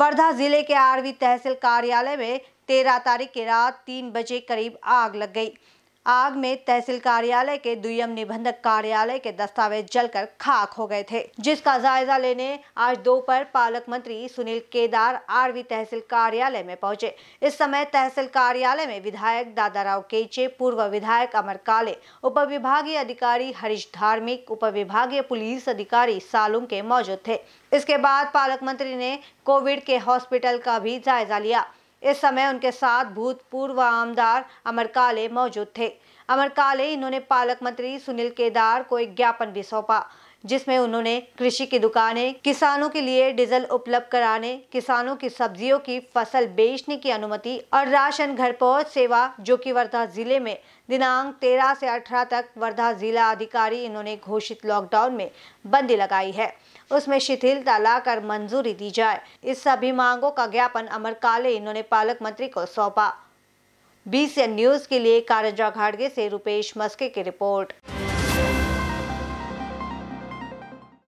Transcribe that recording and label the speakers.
Speaker 1: वर्धा जिले के आरवी तहसील कार्यालय में तेरह तारीख की रात तीन बजे करीब आग लग गई आग में तहसील कार्यालय के दुयम निबंधक कार्यालय के दस्तावेज जलकर खाक हो गए थे जिसका जायजा लेने आज दोपहर पालक मंत्री सुनील केदार आरवी तहसील कार्यालय में पहुंचे इस समय तहसील कार्यालय में विधायक दादाराव केचे पूर्व विधायक अमर काले उप विभागीय अधिकारी हरीश धार्मिक उप विभागीय पुलिस अधिकारी सालुम के मौजूद थे इसके बाद पालक मंत्री ने कोविड के हॉस्पिटल का भी जायजा लिया इस समय उनके साथ भूतपूर्व आमदार अमर काले मौजूद थे अमर काले इन्होंने पालक मंत्री सुनील केदार को एक ज्ञापन भी सौंपा जिसमें उन्होंने कृषि की दुकानें किसानों के लिए डीजल उपलब्ध कराने किसानों की सब्जियों की फसल बेचने की अनुमति और राशन घर पहुंच सेवा जो कि वर्धा जिले में दिनांक 13 से 18 तक वर्धा जिला अधिकारी इन्होंने घोषित लॉकडाउन में बंदी लगाई है उसमें शिथिलता लाकर मंजूरी दी जाए इस सभी मांगों का ज्ञापन अमर काले इन्होंने पालक मंत्री को सौंपा बीसीएन न्यूज के लिए कारंजा घाटगे से रुपेश मस्के की रिपोर्ट